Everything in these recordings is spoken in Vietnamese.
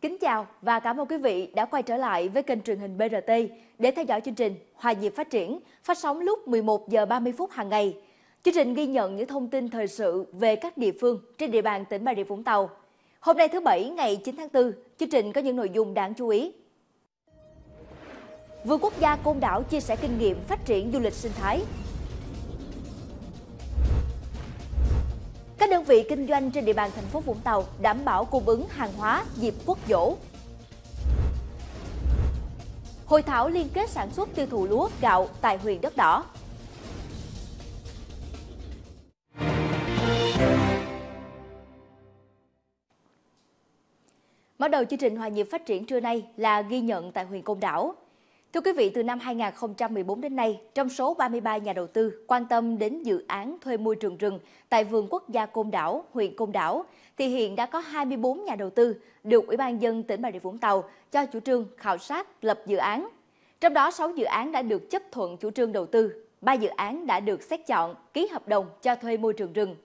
Kính chào và cảm ơn quý vị đã quay trở lại với kênh truyền hình BRT để theo dõi chương trình Hòa nhịp phát triển, phát sóng lúc 11 giờ 30 phút hàng ngày. Chương trình ghi nhận những thông tin thời sự về các địa phương trên địa bàn tỉnh Bà Rịa Vũng Tàu. Hôm nay thứ Bảy ngày 9 tháng 4, chương trình có những nội dung đáng chú ý. Vườn quốc gia Côn Đảo chia sẻ kinh nghiệm phát triển du lịch sinh thái Các đơn vị kinh doanh trên địa bàn thành phố Vũng Tàu đảm bảo cung ứng hàng hóa dịp quốc dỗ. Hội thảo liên kết sản xuất tiêu thụ lúa, gạo tại huyện Đất Đỏ Mở đầu chương trình Hòa nhịp phát triển trưa nay là ghi nhận tại huyện Côn Đảo. Thưa quý vị, từ năm 2014 đến nay, trong số 33 nhà đầu tư quan tâm đến dự án thuê môi trường rừng tại Vườn Quốc gia Côn Đảo, huyện Côn Đảo, thì hiện đã có 24 nhà đầu tư được Ủy ban dân tỉnh Bà Rịa Vũng Tàu cho chủ trương khảo sát lập dự án. Trong đó 6 dự án đã được chấp thuận chủ trương đầu tư, 3 dự án đã được xét chọn, ký hợp đồng cho thuê môi trường rừng.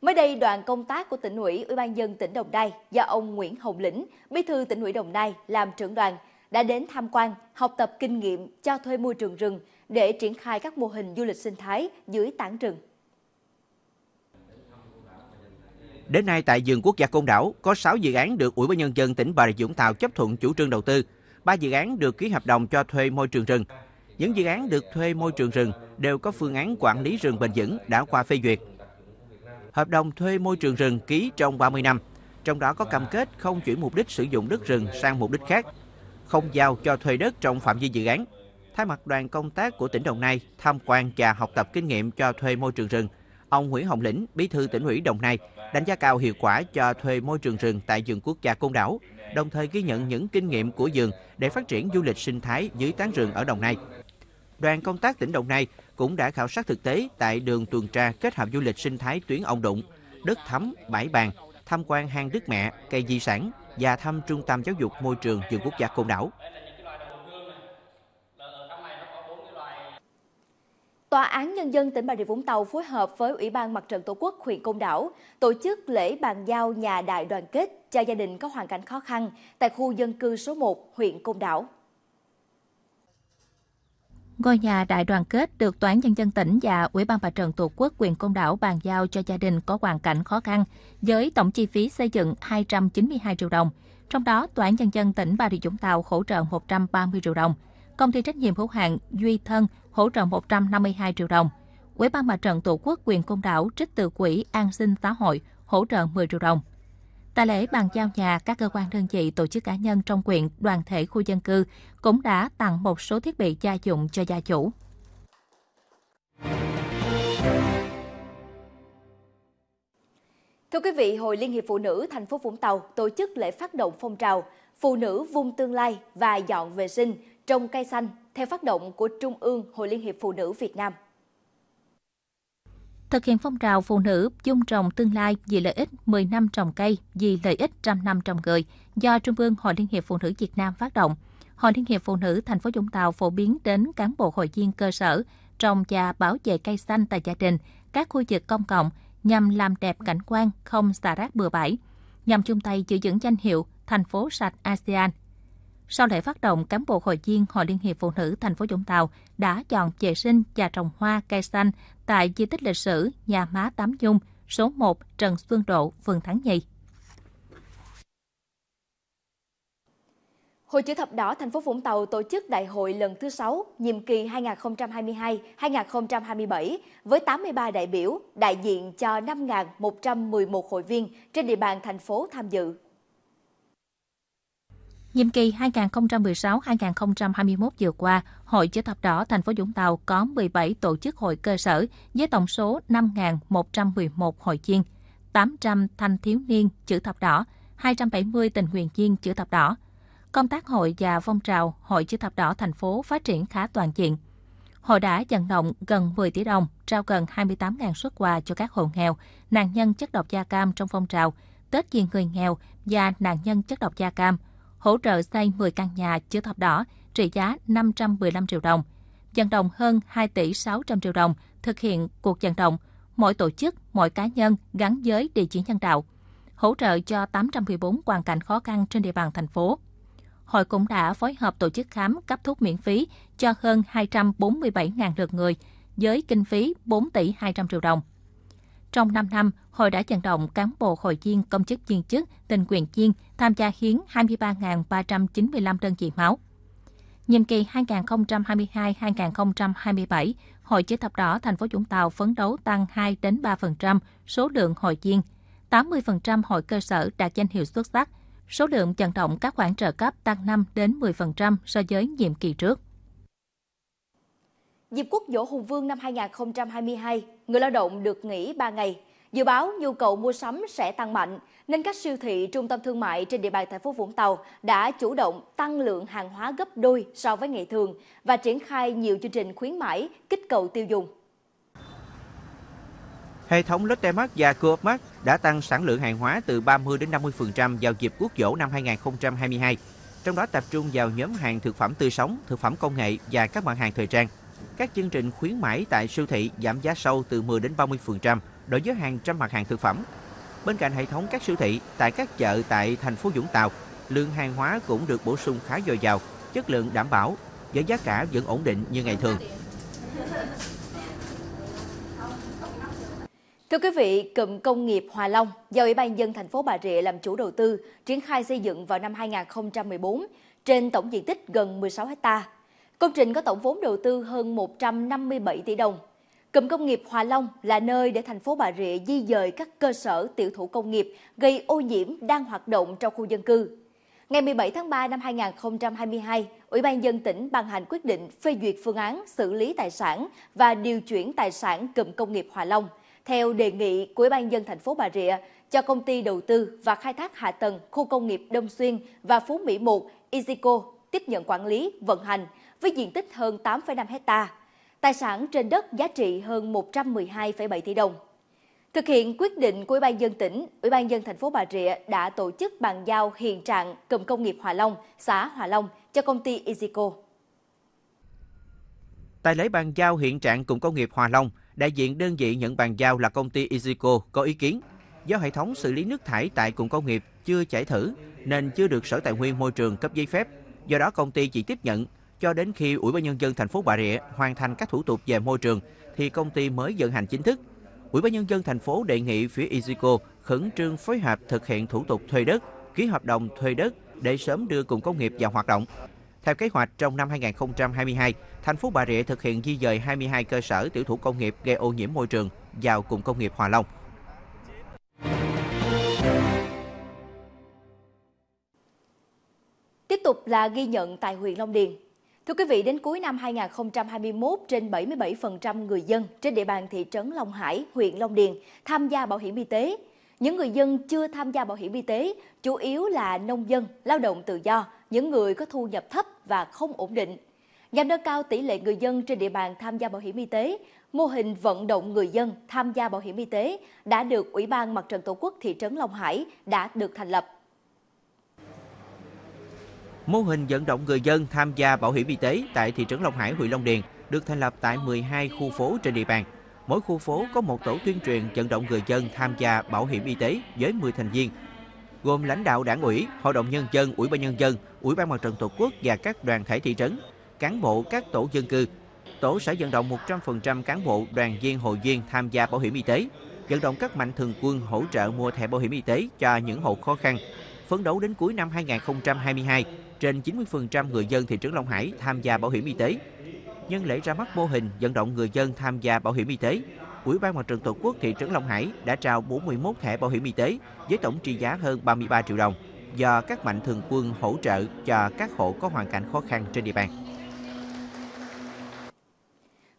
Mới đây, đoàn công tác của tỉnh ủy, Ủy ban dân tỉnh Đồng Nai do ông Nguyễn Hồng Lĩnh, bí thư tỉnh ủy Đồng Nai làm trưởng đoàn đã đến tham quan, học tập kinh nghiệm cho thuê môi trường rừng để triển khai các mô hình du lịch sinh thái dưới tán rừng. Đến nay tại vườn quốc gia Côn Đảo có 6 dự án được Ủy ban nhân dân tỉnh Bà Rịa Vũng Tàu chấp thuận chủ trương đầu tư, 3 dự án được ký hợp đồng cho thuê môi trường rừng. Những dự án được thuê môi trường rừng đều có phương án quản lý rừng bền vững đã qua phê duyệt. Hợp đồng thuê môi trường rừng ký trong 30 năm, trong đó có cam kết không chuyển mục đích sử dụng đất rừng sang mục đích khác không giao cho thuê đất trong phạm vi dự án. Thay mặt đoàn công tác của tỉnh Đồng Nai tham quan và học tập kinh nghiệm cho thuê môi trường rừng, ông Nguyễn Hồng Lĩnh, Bí thư tỉnh ủy Đồng Nai, đánh giá cao hiệu quả cho thuê môi trường rừng tại vườn quốc gia Côn Đảo, đồng thời ghi nhận những kinh nghiệm của vườn để phát triển du lịch sinh thái dưới tán rừng ở Đồng Nai. Đoàn công tác tỉnh Đồng Nai cũng đã khảo sát thực tế tại đường tuần tra kết hợp du lịch sinh thái tuyến ông Đụng, đất thấm, bãi bàn, tham quan hang Đức Mẹ, cây di sản, và thăm Trung tâm Giáo dục Môi trường vườn quốc gia Côn Đảo. Tòa án Nhân dân tỉnh Bà Rịa Vũng Tàu phối hợp với Ủy ban Mặt trận Tổ quốc huyện Côn Đảo tổ chức lễ bàn giao nhà đại đoàn kết cho gia đình có hoàn cảnh khó khăn tại khu dân cư số 1 huyện Côn Đảo. Ngôi nhà đại đoàn kết được Toán Nhân dân tỉnh và Ủy ban Mặt trận Tổ quốc quyền Công đảo bàn giao cho gia đình có hoàn cảnh khó khăn với tổng chi phí xây dựng 292 triệu đồng. Trong đó, toán Nhân dân tỉnh Bà Rịa Vũng Tàu hỗ trợ 130 triệu đồng, công ty trách nhiệm hữu hạn Duy Thân hỗ trợ 152 triệu đồng, Ủy ban Mặt trận Tổ quốc quyền Công đảo trích từ quỹ an sinh xã hội hỗ trợ 10 triệu đồng. Tại lễ bàn giao nhà, các cơ quan đơn vị, tổ chức cá nhân trong quyện, đoàn thể khu dân cư cũng đã tặng một số thiết bị gia dụng cho gia chủ. Thưa quý vị, Hội Liên hiệp Phụ nữ thành phố Vũng Tàu tổ chức lễ phát động phong trào Phụ nữ vùng tương lai và dọn vệ sinh trong cây xanh theo phát động của Trung ương Hội Liên hiệp Phụ nữ Việt Nam thực hiện phong trào phụ nữ dung trồng tương lai vì lợi ích 10 năm trồng cây vì lợi ích trăm năm trồng người do Trung ương Hội Liên hiệp Phụ nữ Việt Nam phát động. Hội Liên hiệp Phụ nữ thành phố Vũng Tàu phổ biến đến cán bộ hội viên cơ sở trồng và bảo vệ cây xanh tại gia đình, các khu vực công cộng nhằm làm đẹp cảnh quan, không xả rác bừa bãi, nhằm chung tay giữ vững danh hiệu thành phố sạch ASEAN sau lễ phát động, cán bộ hội viên Hội Liên hiệp Phụ nữ thành phố Vũng Tàu đã chọn vệ sinh và trồng hoa cây xanh tại di tích lịch sử nhà má Tám Dung, số 1 Trần Xuân Độ, phường Thắng Nhì. Hội chữ thập đỏ thành phố Vũng Tàu tổ chức đại hội lần thứ 6, nhiệm kỳ 2022-2027 với 83 đại biểu đại diện cho 5.111 hội viên trên địa bàn thành phố tham dự. Nhiệm kỳ 2016-2021 vừa qua, Hội Chữ thập đỏ thành phố Vũng Tàu có 17 tổ chức hội cơ sở với tổng số 5.111 hội viên, 800 thanh thiếu niên chữ thập đỏ, 270 tình nguyện viên chữ thập đỏ. Công tác hội và phong trào Hội Chữ thập đỏ thành phố phát triển khá toàn diện. Hội đã vận động gần 10 tỷ đồng, trao gần 28.000 xuất quà cho các hộ nghèo, nạn nhân chất độc da cam trong phong trào, Tết vì người nghèo và nạn nhân chất độc da cam – hỗ trợ xây 10 căn nhà chứa thập đỏ trị giá 515 triệu đồng, vận động hơn 2 tỷ 600 triệu đồng thực hiện cuộc vận động mỗi tổ chức, mỗi cá nhân gắn với địa chỉ nhân đạo, hỗ trợ cho 814 hoàn cảnh khó khăn trên địa bàn thành phố. Hội cũng đã phối hợp tổ chức khám cấp thuốc miễn phí cho hơn 247.000 lượt người với kinh phí 4 tỷ 200 triệu đồng. Trong 5 năm, Hội đã vận động cán bộ hội viên, công chức viên chức, tình nguyện viên tham gia hiến 23.395 đơn vị máu. Nhiệm kỳ 2022-2027, Hội Chữ Thập Đỏ thành phố Vũng Tàu phấn đấu tăng 2 đến 3% số lượng hội viên, 80% hội cơ sở đạt danh hiệu xuất sắc. Số lượng vận động các khoản trợ cấp tăng 5 đến 10% so với nhiệm kỳ trước dịp quốc dỗ Hùng Vương năm 2022, người lao động được nghỉ 3 ngày. Dự báo nhu cầu mua sắm sẽ tăng mạnh, nên các siêu thị, trung tâm thương mại trên địa bàn thành phố Vũng Tàu đã chủ động tăng lượng hàng hóa gấp đôi so với ngày thường và triển khai nhiều chương trình khuyến mãi, kích cầu tiêu dùng. Hệ thống Lotte Mart và Coop Mart đã tăng sản lượng hàng hóa từ 30 đến 50% vào dịp Quốc dỗ năm 2022, trong đó tập trung vào nhóm hàng thực phẩm tươi sống, thực phẩm công nghệ và các mặt hàng thời trang các chương trình khuyến mãi tại siêu thị giảm giá sâu từ 10 đến 30% đối với hàng trăm mặt hàng thực phẩm. Bên cạnh hệ thống các siêu thị tại các chợ tại thành phố Vũng Tàu, lượng hàng hóa cũng được bổ sung khá dồi dào, chất lượng đảm bảo, với giá cả vẫn ổn định như ngày thường. Thưa quý vị, cụm công nghiệp Hòa Long do Ủy ban dân thành phố Bà Rịa làm chủ đầu tư, triển khai xây dựng vào năm 2014 trên tổng diện tích gần 16 ha Công trình có tổng vốn đầu tư hơn 157 tỷ đồng. Cụm công nghiệp Hòa Long là nơi để thành phố Bà Rịa di dời các cơ sở tiểu thủ công nghiệp gây ô nhiễm đang hoạt động trong khu dân cư. Ngày 17 tháng 3 năm 2022, Ủy ban dân tỉnh ban hành quyết định phê duyệt phương án xử lý tài sản và điều chuyển tài sản cụm công nghiệp Hòa Long theo đề nghị của Ủy ban dân thành phố Bà Rịa cho công ty đầu tư và khai thác hạ tầng khu công nghiệp Đông Xuyên và Phú Mỹ 1 izico tiếp nhận quản lý, vận hành với diện tích hơn 8,5 hecta, tài sản trên đất giá trị hơn 112,7 tỷ đồng. Thực hiện quyết định của Ủy ban dân tỉnh, Ủy ban dân thành phố Bà Rịa đã tổ chức bàn giao hiện trạng cụm công nghiệp Hòa Long, xã Hòa Long cho công ty Izico. Tại lễ bàn giao hiện trạng cụm công nghiệp Hòa Long, đại diện đơn vị nhận bàn giao là công ty Izico có ý kiến do hệ thống xử lý nước thải tại cụm công nghiệp chưa chảy thử nên chưa được Sở Tài nguyên Môi trường cấp giấy phép. Do đó công ty chỉ tiếp nhận cho đến khi Ủy ban nhân dân thành phố Bà Rịa hoàn thành các thủ tục về môi trường thì công ty mới vận hành chính thức. Ủy ban nhân dân thành phố đề nghị phía Izico khẩn trương phối hợp thực hiện thủ tục thuê đất, ký hợp đồng thuê đất để sớm đưa cụm công nghiệp vào hoạt động. Theo kế hoạch, trong năm 2022, thành phố Bà Rịa thực hiện di dời 22 cơ sở tiểu thủ công nghiệp gây ô nhiễm môi trường vào cụm công nghiệp Hòa Long. Tiếp tục là ghi nhận tại huyện Long Điền. Thưa quý vị, đến cuối năm 2021, trên 77% người dân trên địa bàn thị trấn Long Hải, huyện Long Điền tham gia bảo hiểm y tế. Những người dân chưa tham gia bảo hiểm y tế chủ yếu là nông dân, lao động tự do, những người có thu nhập thấp và không ổn định. Nhằm nâng cao tỷ lệ người dân trên địa bàn tham gia bảo hiểm y tế, mô hình vận động người dân tham gia bảo hiểm y tế đã được Ủy ban Mặt trận Tổ quốc thị trấn Long Hải đã được thành lập. Mô hình vận động người dân tham gia bảo hiểm y tế tại thị trấn Long Hải, huyện Long Điền được thành lập tại 12 khu phố trên địa bàn. Mỗi khu phố có một tổ tuyên truyền vận động người dân tham gia bảo hiểm y tế với 10 thành viên, gồm lãnh đạo đảng ủy, hội đồng nhân dân, ủy ban nhân dân, ủy ban mặt trận tổ quốc và các đoàn thể thị trấn, cán bộ các tổ dân cư. Tổ sẽ vận động 100% cán bộ, đoàn viên, hội viên tham gia bảo hiểm y tế, vận động các mạnh thường quân hỗ trợ mua thẻ bảo hiểm y tế cho những hộ khó khăn. Phấn đấu đến cuối năm 2022, trên 90% người dân thị trấn Long Hải tham gia bảo hiểm y tế. Nhân lễ ra mắt mô hình vận động người dân tham gia bảo hiểm y tế, Ủy ban Mặt trận Tổ quốc thị trấn Long Hải đã trao 41 thẻ bảo hiểm y tế với tổng trị giá hơn 33 triệu đồng do các mạnh thường quân hỗ trợ cho các hộ có hoàn cảnh khó khăn trên địa bàn.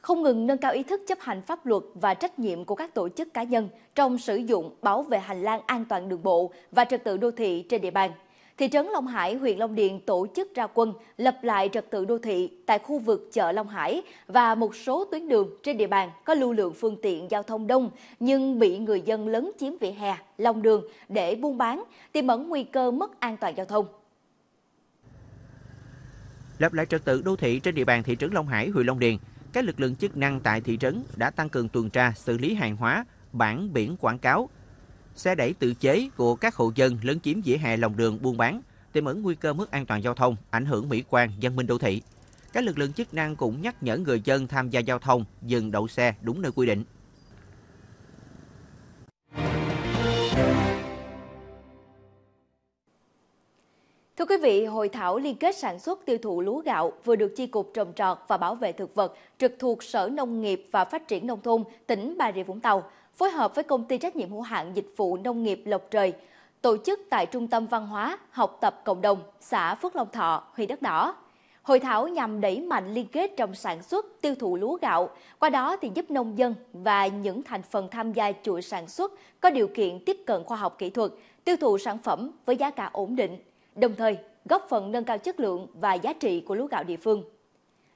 Không ngừng nâng cao ý thức chấp hành pháp luật và trách nhiệm của các tổ chức cá nhân trong sử dụng bảo vệ hành lang an toàn đường bộ và trật tự đô thị trên địa bàn Thị trấn Long Hải, huyện Long Điền tổ chức ra quân lập lại trật tự đô thị tại khu vực chợ Long Hải và một số tuyến đường trên địa bàn có lưu lượng phương tiện giao thông đông nhưng bị người dân lấn chiếm vỉa hè, lòng đường để buôn bán, tiềm ẩn nguy cơ mất an toàn giao thông. Lập lại trật tự đô thị trên địa bàn thị trấn Long Hải, huyện Long Điền, các lực lượng chức năng tại thị trấn đã tăng cường tuần tra, xử lý hàng hóa, bản biển quảng cáo, xe đẩy tự chế của các hộ dân lấn chiếm vỉa hè lòng đường buôn bán, tiềm ẩn nguy cơ mất an toàn giao thông, ảnh hưởng mỹ quan, dân minh đô thị. Các lực lượng chức năng cũng nhắc nhở người dân tham gia giao thông dừng đậu xe đúng nơi quy định. Thưa quý vị, hội thảo liên kết sản xuất tiêu thụ lúa gạo vừa được Chi cục trồng trọt và bảo vệ thực vật trực thuộc Sở Nông nghiệp và Phát triển Nông thôn tỉnh Bà Rịa Vũng Tàu phối hợp với công ty trách nhiệm hữu hạn dịch vụ nông nghiệp Lộc Trời tổ chức tại Trung tâm Văn hóa Học tập Cộng đồng, xã Phước Long Thọ, huyện Đất Đỏ. Hội thảo nhằm đẩy mạnh liên kết trong sản xuất, tiêu thụ lúa gạo, qua đó thì giúp nông dân và những thành phần tham gia chuỗi sản xuất có điều kiện tiếp cận khoa học kỹ thuật, tiêu thụ sản phẩm với giá cả ổn định, đồng thời góp phần nâng cao chất lượng và giá trị của lúa gạo địa phương.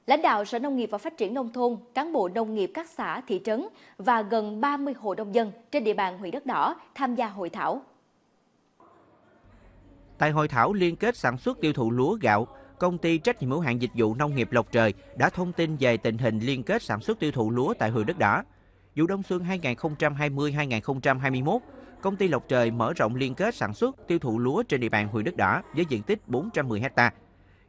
Lãnh đạo Sở Nông nghiệp và Phát triển Nông thôn, cán bộ nông nghiệp các xã, thị trấn và gần 30 hộ nông dân trên địa bàn huyện Đất Đỏ tham gia hội thảo. Tại hội thảo liên kết sản xuất tiêu thụ lúa gạo, công ty trách nhiệm hữu hạn dịch vụ nông nghiệp Lộc Trời đã thông tin về tình hình liên kết sản xuất tiêu thụ lúa tại huyện Đất Đỏ. Vụ đông xuân 2020-2021, công ty Lộc Trời mở rộng liên kết sản xuất tiêu thụ lúa trên địa bàn huyện Đất Đỏ với diện tích 410 ha.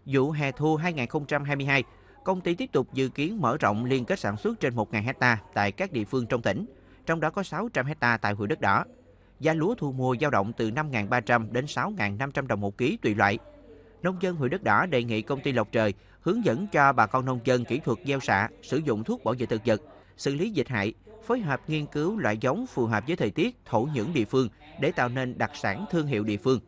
Vụ hè thu 2022, công ty tiếp tục dự kiến mở rộng liên kết sản xuất trên 1.000 hecta tại các địa phương trong tỉnh, trong đó có 600 hecta tại huyện đất đỏ. Giá lúa thu mua dao động từ 5.300 đến 6.500 đồng một ký tùy loại. Nông dân huyện đất đỏ đề nghị công ty Lộc Trời hướng dẫn cho bà con nông dân kỹ thuật gieo xạ, sử dụng thuốc bảo vệ thực vật, xử lý dịch hại, phối hợp nghiên cứu loại giống phù hợp với thời tiết, thổ nhưỡng địa phương để tạo nên đặc sản thương hiệu địa phương.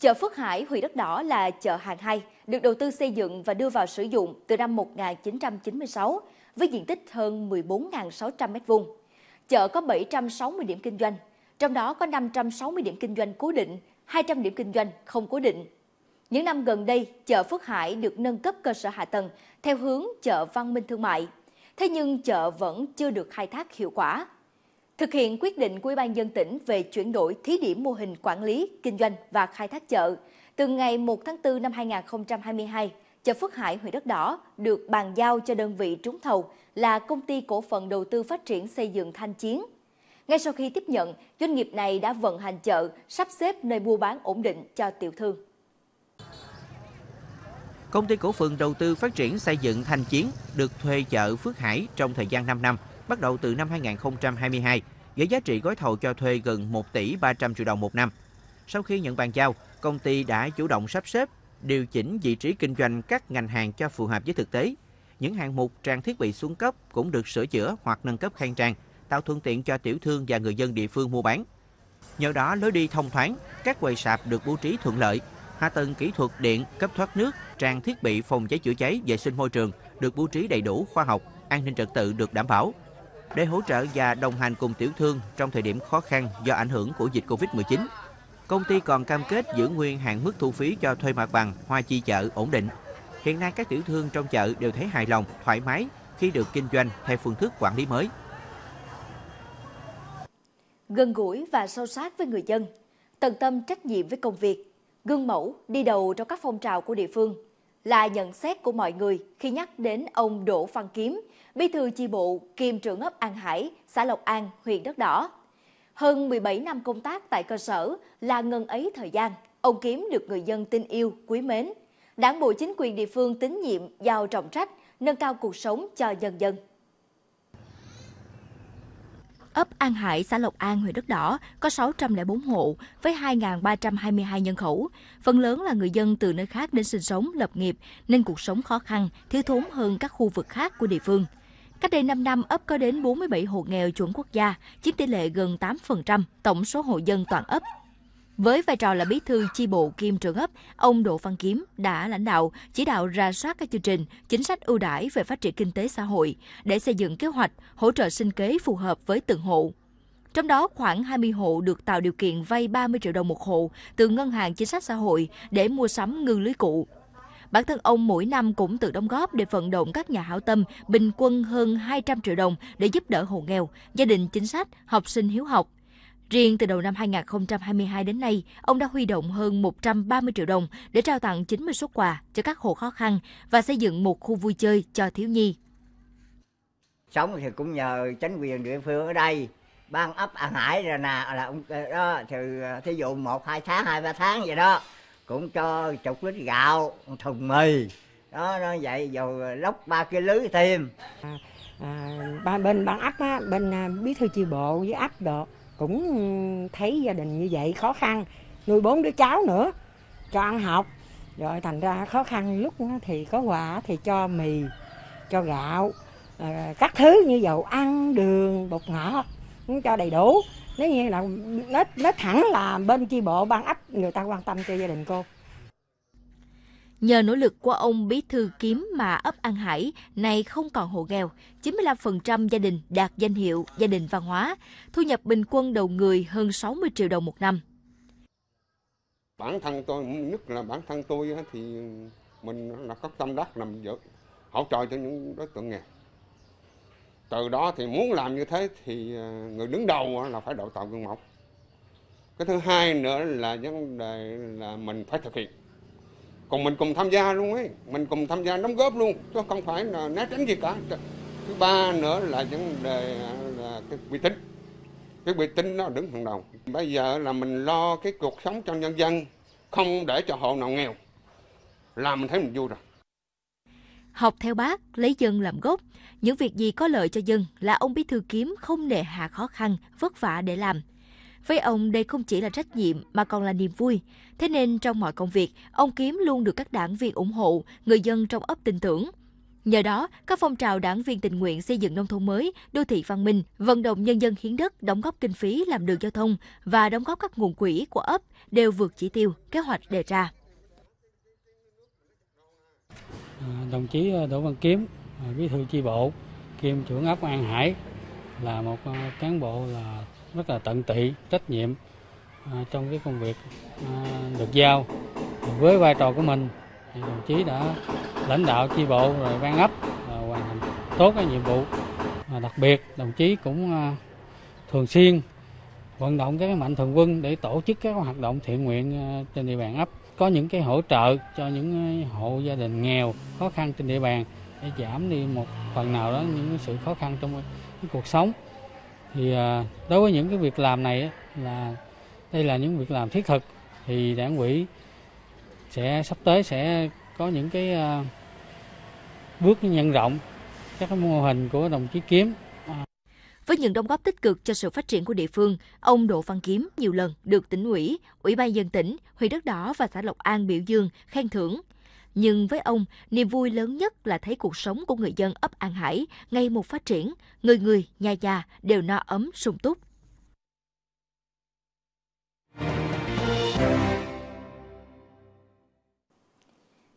Chợ Phước Hải, huyện Đất Đỏ là chợ hàng hai, được đầu tư xây dựng và đưa vào sử dụng từ năm 1996 với diện tích hơn 14.600 m2. Chợ có 760 điểm kinh doanh, trong đó có 560 điểm kinh doanh cố định, 200 điểm kinh doanh không cố định. Những năm gần đây, chợ Phước Hải được nâng cấp cơ sở hạ tầng theo hướng chợ văn minh thương mại. Thế nhưng chợ vẫn chưa được khai thác hiệu quả Thực hiện quyết định của Ủy ban dân tỉnh về chuyển đổi thí điểm mô hình quản lý, kinh doanh và khai thác chợ, từ ngày 1 tháng 4 năm 2022, chợ Phước Hải huyện Đất Đỏ được bàn giao cho đơn vị trúng thầu là công ty cổ phần đầu tư phát triển xây dựng Thanh Chiến. Ngay sau khi tiếp nhận, doanh nghiệp này đã vận hành chợ, sắp xếp nơi mua bán ổn định cho tiểu thương. Công ty cổ phần đầu tư phát triển xây dựng Thanh Chiến được thuê chợ Phước Hải trong thời gian 5 năm bắt đầu từ năm 2022 với giá trị gói thầu cho thuê gần 1 tỷ 300 triệu đồng một năm. Sau khi nhận bàn giao, công ty đã chủ động sắp xếp, điều chỉnh vị trí kinh doanh các ngành hàng cho phù hợp với thực tế. Những hạng mục trang thiết bị xuống cấp cũng được sửa chữa hoặc nâng cấp khang trang, tạo thuận tiện cho tiểu thương và người dân địa phương mua bán. Nhờ đó lối đi thông thoáng, các quầy sạp được bố trí thuận lợi, hạ tầng kỹ thuật điện, cấp thoát nước, trang thiết bị phòng cháy chữa cháy, vệ sinh môi trường được bố trí đầy đủ khoa học, an ninh trật tự được đảm bảo, để hỗ trợ và đồng hành cùng tiểu thương trong thời điểm khó khăn do ảnh hưởng của dịch Covid-19. Công ty còn cam kết giữ nguyên hạn mức thu phí cho thuê mặt bằng, hoa chi chợ ổn định. Hiện nay các tiểu thương trong chợ đều thấy hài lòng, thoải mái khi được kinh doanh theo phương thức quản lý mới. Gần gũi và sâu sát với người dân, tận tâm trách nhiệm với công việc, gương mẫu đi đầu trong các phong trào của địa phương là nhận xét của mọi người khi nhắc đến ông Đỗ Văn Kiếm – bí thư chi bộ, kiêm trưởng ấp An Hải, xã Lộc An, huyện Đất Đỏ. Hơn 17 năm công tác tại cơ sở là ngần ấy thời gian, ông Kiếm được người dân tin yêu, quý mến. Đảng bộ chính quyền địa phương tín nhiệm, giao trọng trách, nâng cao cuộc sống cho dân dân. Ấp An Hải, xã Lộc An, huyện Đất Đỏ có 604 hộ với 2.322 nhân khẩu. Phần lớn là người dân từ nơi khác đến sinh sống, lập nghiệp nên cuộc sống khó khăn, thiếu thốn hơn các khu vực khác của địa phương. Cách đây 5 năm, ấp có đến 47 hộ nghèo chuẩn quốc gia, chiếm tỷ lệ gần 8% tổng số hộ dân toàn ấp. Với vai trò là bí thư chi bộ kiêm trưởng ấp, ông Đỗ Văn Kiếm đã lãnh đạo, chỉ đạo ra soát các chương trình, chính sách ưu đãi về phát triển kinh tế xã hội để xây dựng kế hoạch hỗ trợ sinh kế phù hợp với từng hộ. Trong đó khoảng 20 hộ được tạo điều kiện vay 30 triệu đồng một hộ từ Ngân hàng Chính sách Xã hội để mua sắm ngư lưới cụ, Bản thân ông mỗi năm cũng tự đóng góp để vận động các nhà hảo tâm bình quân hơn 200 triệu đồng để giúp đỡ hộ nghèo, gia đình chính sách, học sinh hiếu học. Riêng từ đầu năm 2022 đến nay, ông đã huy động hơn 130 triệu đồng để trao tặng 90 xuất quà cho các hộ khó khăn và xây dựng một khu vui chơi cho thiếu nhi. Sống thì cũng nhờ chính quyền địa phương ở đây, ban ấp An Hải rồi nè là ông ờ, đó thì ờ, thí dụ 1 2 tháng 2 3 tháng vậy đó cũng cho chục lít gạo thùng mì đó nó vậy rồi lóc ba cái lưới thêm à, à, ba bên ban ấp á, bên à, bí thư chi bộ với ấp đó cũng thấy gia đình như vậy khó khăn nuôi bốn đứa cháu nữa cho ăn học rồi thành ra khó khăn lúc thì có quà thì cho mì cho gạo à, các thứ như dầu ăn đường bột ngọt cho đầy đủ nói như là nói, nói thẳng là bên chi bộ ban ấp người ta quan tâm cho gia đình cô Nhờ nỗ lực của ông Bí Thư Kiếm mà ấp An Hải này không còn hộ nghèo, 95% gia đình đạt danh hiệu gia đình văn hóa, thu nhập bình quân đầu người hơn 60 triệu đồng một năm. Bản thân tôi, nhất là bản thân tôi thì mình là có tâm đắc làm hỗ trợ cho những đối tượng nghèo từ đó thì muốn làm như thế thì ờ, người đứng đầu là phải đào tạo gương mẫu cái thứ hai nữa là vấn đề là mình phải thực hiện còn mình cùng tham gia luôn ấy mình cùng tham gia đóng góp luôn chứ không phải là né tránh gì cả thứ ba nữa là vấn đề ờ, là cái uy tín cái uy tín nó đứng hàng đầu bây giờ là mình lo cái cuộc sống cho nhân dân không để cho hộ nào nghèo làm mình thấy mình vui rồi Học theo bác, lấy dân làm gốc. Những việc gì có lợi cho dân là ông Bí Thư Kiếm không nề hạ khó khăn, vất vả để làm. Với ông, đây không chỉ là trách nhiệm mà còn là niềm vui. Thế nên trong mọi công việc, ông Kiếm luôn được các đảng viên ủng hộ, người dân trong ấp tin tưởng. Nhờ đó, các phong trào đảng viên tình nguyện xây dựng nông thôn mới, đô thị văn minh, vận động nhân dân hiến đất, đóng góp kinh phí làm đường giao thông và đóng góp các nguồn quỹ của ấp đều vượt chỉ tiêu, kế hoạch đề ra. À, đồng chí à, Đỗ Văn Kiếm à, bí thư chi bộ kiêm trưởng ấp An Hải là một cán bộ là rất là tận tụy trách nhiệm trong cái công việc được giao với vai trò của mình đồng chí đã lãnh đạo chi bộ rồi ban ấp hoàn thành tốt cái nhiệm vụ đặc biệt đồng chí cũng thường xuyên vận động các mạnh thường quân để tổ chức các hoạt động thiện nguyện trên địa bàn ấp có những cái hỗ trợ cho những ờ, hộ gia đình nghèo khó khăn trên địa bàn để giảm đi một phần nào đó những sự khó khăn trong cái cuộc sống thì ờ, đối với những cái việc làm này là đây là những việc làm thiết thực thì đảng quỹ sẽ sắp tới sẽ có những cái ờ, bước nhân rộng các mô hình của đồng chí kiếm với những đóng góp tích cực cho sự phát triển của địa phương, ông Đỗ Văn Kiếm nhiều lần được tỉnh ủy, ủy ban dân tỉnh, huyện Đất Đỏ và xã Lộc An biểu dương, khen thưởng. Nhưng với ông, niềm vui lớn nhất là thấy cuộc sống của người dân ấp An Hải ngày một phát triển, người người, nhà nhà đều no ấm, sung túc.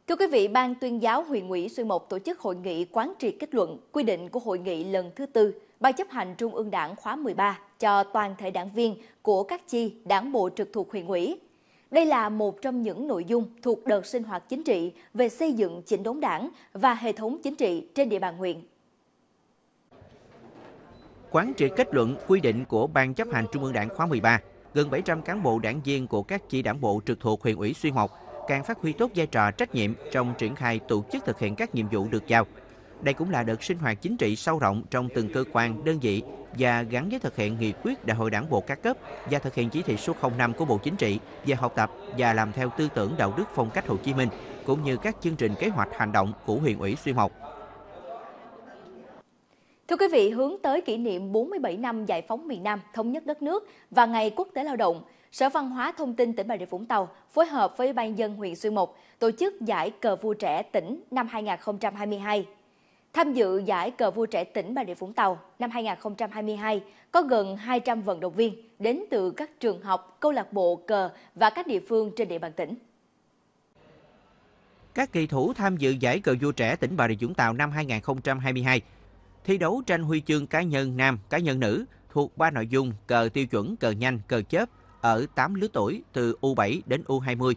Thưa quý vị, Ban tuyên giáo huyện ủy Xuyên Mộc tổ chức hội nghị quán triệt kết luận quy định của hội nghị lần thứ tư Ban chấp hành Trung ương Đảng khóa 13 cho toàn thể đảng viên của các chi đảng bộ trực thuộc huyện ủy. Đây là một trong những nội dung thuộc đợt sinh hoạt chính trị về xây dựng chỉnh đốn đảng và hệ thống chính trị trên địa bàn huyện. Quán trị kết luận quy định của Ban chấp hành Trung ương Đảng khóa 13, gần 700 cán bộ đảng viên của các chi đảng bộ trực thuộc huyện ủy Xuyên Mộc càng phát huy tốt vai trò trách nhiệm trong triển khai tổ chức thực hiện các nhiệm vụ được giao – đây cũng là đợt sinh hoạt chính trị sâu rộng trong từng cơ quan, đơn vị và gắn với thực hiện nghị quyết đại hội đảng bộ các cấp và thực hiện chỉ thị số 05 của Bộ Chính trị về học tập và làm theo tư tưởng đạo đức phong cách Hồ Chí Minh cũng như các chương trình kế hoạch hành động của huyện ủy Xuyên Mộc. Thưa quý vị, hướng tới kỷ niệm 47 năm giải phóng miền Nam, thống nhất đất nước và Ngày Quốc tế Lao động, Sở Văn hóa Thông tin tỉnh Bà Rịa Vũng Tàu phối hợp với Ban dân huyện Xuyên Mộc tổ chức giải cờ vua trẻ tỉnh năm 2022. Tham dự giải cờ vua trẻ tỉnh Bà Rịa Vũng Tàu năm 2022 có gần 200 vận động viên đến từ các trường học, câu lạc bộ cờ và các địa phương trên địa bàn tỉnh. Các kỳ thủ tham dự giải cờ vua trẻ tỉnh Bà Rịa Vũng Tàu năm 2022 thi đấu tranh huy chương cá nhân nam, cá nhân nữ thuộc ba nội dung cờ tiêu chuẩn, cờ nhanh, cờ chớp ở 8 lứa tuổi từ U7 đến U20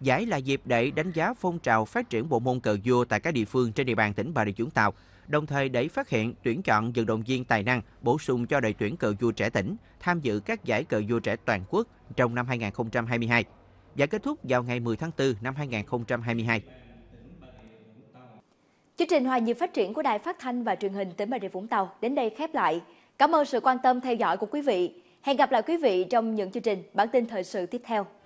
Giải là dịp để đánh giá phong trào phát triển bộ môn cờ vua tại các địa phương trên địa bàn tỉnh Bà Rịa Vũng Tàu, đồng thời để phát hiện, tuyển chọn vận động viên tài năng, bổ sung cho đội tuyển cờ vua trẻ tỉnh tham dự các giải cờ vua trẻ toàn quốc trong năm 2022. Giải kết thúc vào ngày 10 tháng 4 năm 2022. Chương trình Hòa nhịp phát triển của Đài Phát thanh và Truyền hình tỉnh Bà Rịa Vũng Tàu đến đây khép lại. Cảm ơn sự quan tâm theo dõi của quý vị. Hẹn gặp lại quý vị trong những chương trình bản tin thời sự tiếp theo.